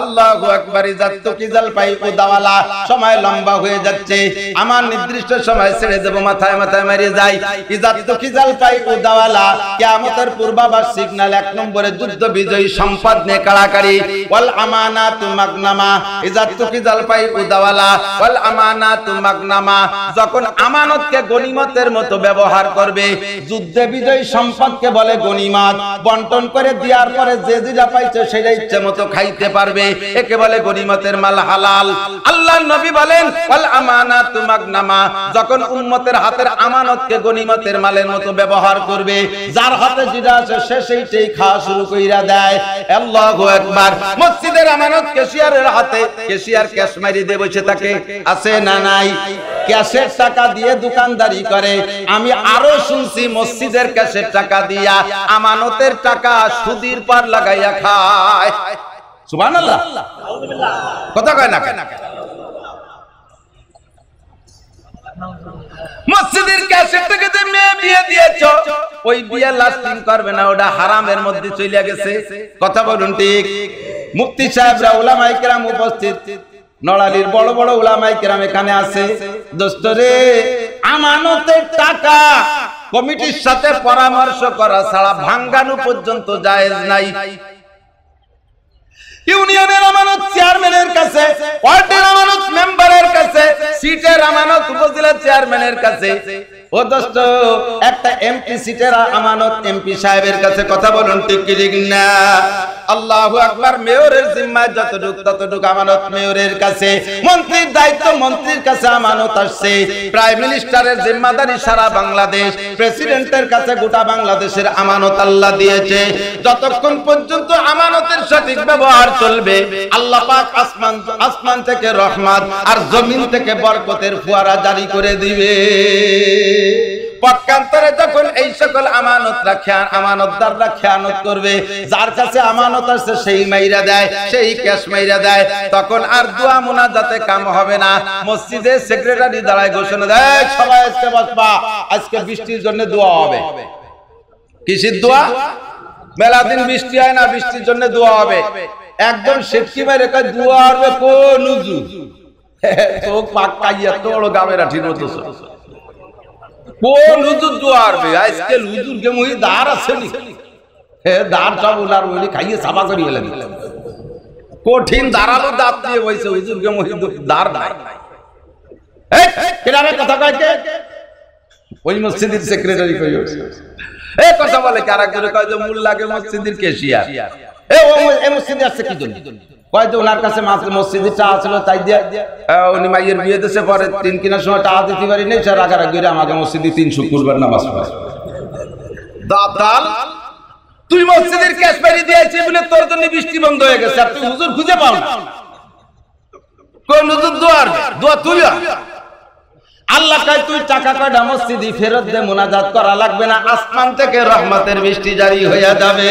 আল্লাহু আকবার ইজাত পাই ও দাওয়ালা সময় লম্বা হয়ে যাচ্ছে আমার নির্দিষ্ট সময় ছেড়ে দেব মাথায় মাথায় যাই ইজাত পাই ও দাওয়ালা কিয়ামতের পূর্বাভাস সিগন্যাল এক নম্বরে যুদ্ধ বিজয়ী সম্পদ ওয়াল মাগনামা ইজাত পাই ও দাওয়ালা ওয়াল মাগনামা যখন আমানতকে গনিমতের মতো ব্যবহার করবে যুদ্ধে বিজয়ী সম্পদকে বলে গনিমত বন্টন করে দেওয়ার পরে যে যেটা পাইছে সেটা ইচ্ছে মতো খাইতে পারবে পারবে একে বলে গনিমতের মাল হালাল আল্লাহ নবী বলেন ফাল আমানাতু মাগনামা যখন উম্মতের হাতের আমানতকে গনিমতের মালের মতো ব্যবহার করবে যার হাতে যেটা আছে সে সেইটাই খাওয়া শুরু কইরা দেয় আল্লাহু আকবার মসজিদের আমানত কেশিয়ারের হাতে কেশিয়ার ক্যাশ মারি দিয়ে বসে থাকে আছে না নাই ক্যাশের টাকা দিয়ে দোকানদারি করে আমি আরো শুনছি মসজিদের ক্যাশের টাকা দিয়া আমানতের টাকা সুদির পার লাগাইয়া খায় মুক্তি আল্লাহ কথা কয় না মসজিদের সাহেবরা উপস্থিত নড়ালির বড় বড় ওলামাই মাইকেরাম এখানে আছে দোস্ত রে আমানতের টাকা কমিটির সাথে পরামর্শ করা ছাড়া ভাঙ্গানো পর্যন্ত জায়েজ নাই ইউনিয়নের আমানত চেয়ারম্যানের কাছে ওয়ার্ডের আমানত মেম্বারের কাছে সিটের আমানত উপজেলা চেয়ারম্যানের কাছে ও দোস্ত একটা এমপি সিটের আমানত এমপি সাহেবের কাছে কথা বলুন ঠিক না মেয়রের জিম্মায় যতটুক ততটুক আমানত মেয়রের কাছে মন্ত্রীর দায়িত্ব মন্ত্রীর কাছে আমানত আসছে প্রাইম মিনিস্টারের জিম্মাদারি সারা বাংলাদেশ প্রেসিডেন্টের কাছে গোটা বাংলাদেশের আমানত আল্লাহ দিয়েছে যতক্ষণ পর্যন্ত আমানতের সঠিক ব্যবহার চলবে আল্লাহ পাক আসমান আসমান থেকে রহমান আর জমিন থেকে বরকতের ফুয়ারা জারি করে দিবে পক্ষান্তরে যখন এই সকল আমানত রাখিয়ান আমানতদাররা খেয়ানত করবে যার কাছে আমানত আছে সেই মাইরা দেয় সেই ক্যাশ মাইরা দেয় তখন আর দোয়া মোনাজাতে কাম হবে না মসজিদে সেক্রেটারি দাঁড়ায় ঘোষণা দেয় সবাই আজকে বসবা আজকে বৃষ্টির জন্য দোয়া হবে কিসির দোয়া মেলা দিন বৃষ্টি হয় না বৃষ্টির জন্য দোয়া হবে একজন সেটকি মাইরে কয় দোয়া হবে কোন চোখ পাক কাইয়া তোর গাবেরা ঠিক মতো কোন হুজুর দোয়ার বে হুজুর কে মুই দার আছে নি হে দার সব উনার ওই খাইয়ে সাফা করি এলেন কঠিন দাঁড়ালো দাঁত দিয়ে বইছে হুজুর কে মুই দার নাই এই কেনারে কথা কইতে ওই মসজিদের সেক্রেটারি কইও এ কথা বলে কয় যে মসজিদের ওনার কাছে মসজিদে দিয়ে উনি পরে সময় টাকা দিতে পারি নেই আমাকে তিন শুক্রবার তুই মসজিদের ক্যাশ বলে তোর জন্য বৃষ্টি বন্ধ হয়ে গেছে তুই খুঁজে পাও দোয়ার তুই আল্লাহ তুই টাকা কয়টা মসজিদি ফেরত দে মোনাজাত করা লাগবে না আসমান থেকে রহমতের বৃষ্টি জারি হইয়া যাবে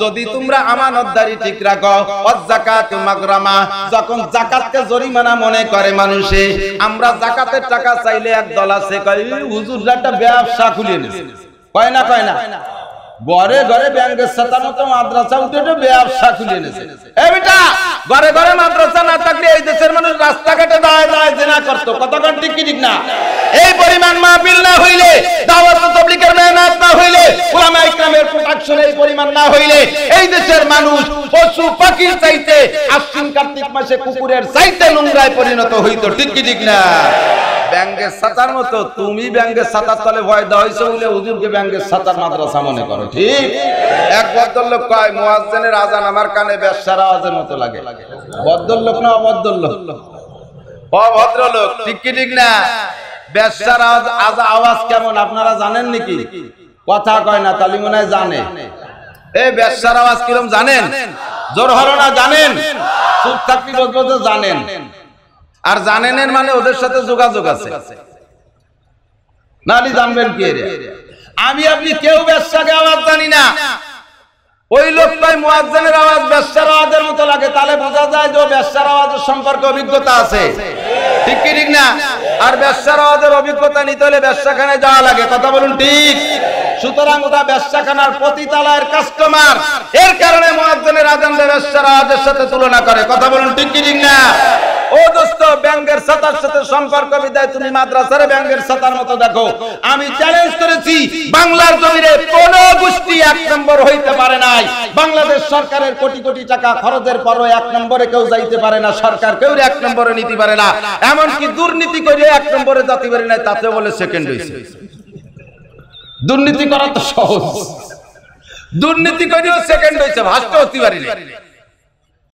যদি তোমরা আমানতদারি ঠিক রাখো অজাকাত মাগরামা যখন যাকাতকে জরিমানা মনে করে মানুষে আমরা যাকাতের টাকা চাইলে এক দল আছে কয় হুজুররা একটা ব্যবসা খুলে নেছে কয় না কয় না ঘরে ঘরে ব্যাংকের সাতানো তো মাদ্রাসা উঠে ব্যবসা খুলে নেছে এনেছে বেটা ঘরে ঘরে মাদ্রাসা না থাকলে এই দেশের মানুষ রাস্তাঘাটে দাঁড়ায় দাঁড়ায় জেনা করতো কতক্ষণ কি ঠিক না এই পরিমাণ মাহফিল না হইলে দাওয়াত তবলিকের ওলামা ইকরামের প্রোডাকশন এই পরিমাণ না হইলে এই দেশের মানুষ পশু পাখির চাইতে আশ্বিন কার্তিক মাসে কুকুরের চাইতে নোংরায় পরিণত ঠিক কি ঠিক না এক ভদ্রলোক কয় ব্যবসার আওয়াজের মতো ভদ্রলোক না ঠিক কি না আওয়াজ কেমন আপনারা জানেন নাকি কথা কয় না তালি মনে জানে এই ব্যবসার আওয়াজ কিরম জানেন জোর হলো না জানেন চুপ থাকি জানেন আর জানেনের মানে ওদের সাথে যোগাযোগ আছে জানবেন কে আমি আপনি কেউ ব্যবসাকে আওয়াজ জানি না ওই মুয়াজ্জানের আওয়াজ ব্যবসার আওয়াজের মতো লাগে তাহলে বোঝা যায় যে ব্যবসার আওয়াজের সম্পর্কে অভিজ্ঞতা আছে ঠিক কি ঠিক না আর ব্যবসার আওয়াজের অভিজ্ঞতা নিতে হলে ব্যবসাখানে যাওয়া লাগে কথা বলুন ঠিক সুতরাং ওটা ব্যবসাখানার প্রতিতালার কাস্টমার এর কারণে মহাজনের আজানদের ব্যবসা রাজের সাথে তুলনা করে কথা বলুন ঠিক কি ঠিক না ও দোস্ত ব্যাংকের সাতার সাথে সম্পর্ক বিদায় তুমি মাদ্রাসার ব্যাংকের সাতার মতো দেখো আমি চ্যালেঞ্জ করেছি বাংলার জমিরে কোন গোষ্ঠী এক নম্বর হইতে পারে নাই বাংলাদেশ সরকারের কোটি কোটি টাকা খরচের পরও এক নম্বরে কেউ যাইতে পারে না সরকার কেউ এক নম্বরে নিতে পারে না এমনকি দুর্নীতি করে এক নম্বরে যাতে পারে না তাতে বলে সেকেন্ড হয়েছে দুর্নীতি করা তো সহজ দুর্নীতি করেও সেকেন্ড হয়েছে ভাষটা হতে পারিলে